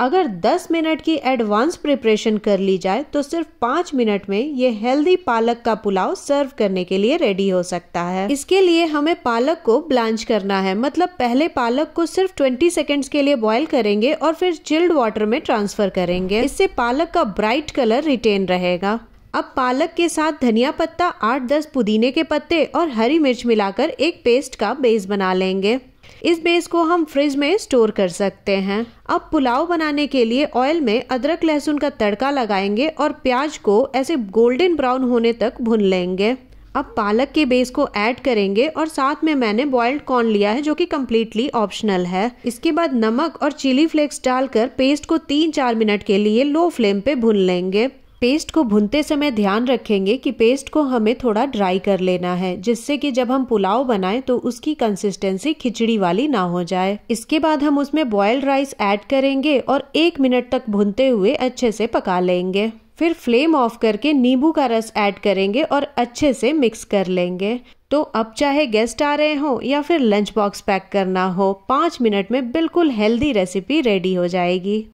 अगर 10 मिनट की advance preparation कर ली जाए तो सिर्फ 5 मिनट में ये हेल्दी पालक का पुलाव सर्व करने के लिए रेडी हो सकता है इसके लिए हमें पालक को ब्लांच करना है मतलब पहले पालक को सिर्फ 20 सेकेंड्स के लिए बॉयल करेंगे और फिर चिल्ड वाटर में ट्रांसफर करेंगे इससे पालक का ब्राइट कलर रिटेन रहेगा अब पालक के साथ धनिया पत्ता आठ दस पुदीने के पत्ते और हरी मिर्च मिलाकर एक पेस्ट का बेस बना लेंगे इस बेस को हम फ्रिज में स्टोर कर सकते हैं अब पुलाव बनाने के लिए ऑयल में अदरक लहसुन का तड़का लगाएंगे और प्याज को ऐसे गोल्डन ब्राउन होने तक भून लेंगे अब पालक के बेस को ऐड करेंगे और साथ में मैंने बॉइल्ड कॉर्न लिया है जो कि कम्प्लीटली ऑप्शनल है इसके बाद नमक और चिली फ्लेक्स डालकर पेस्ट को तीन चार मिनट के लिए लो फ्लेम पे भून लेंगे पेस्ट को भुनते समय ध्यान रखेंगे कि पेस्ट को हमें थोड़ा ड्राई कर लेना है जिससे कि जब हम पुलाव बनाएं तो उसकी कंसिस्टेंसी खिचड़ी वाली ना हो जाए इसके बाद हम उसमें बॉयल्ड राइस ऐड करेंगे और एक मिनट तक भुनते हुए अच्छे से पका लेंगे फिर फ्लेम ऑफ करके नींबू का रस ऐड करेंगे और अच्छे से मिक्स कर लेंगे तो अब चाहे गेस्ट आ रहे हो या फिर लंच बॉक्स पैक करना हो पाँच मिनट में बिल्कुल हेल्दी रेसिपी रेडी हो जाएगी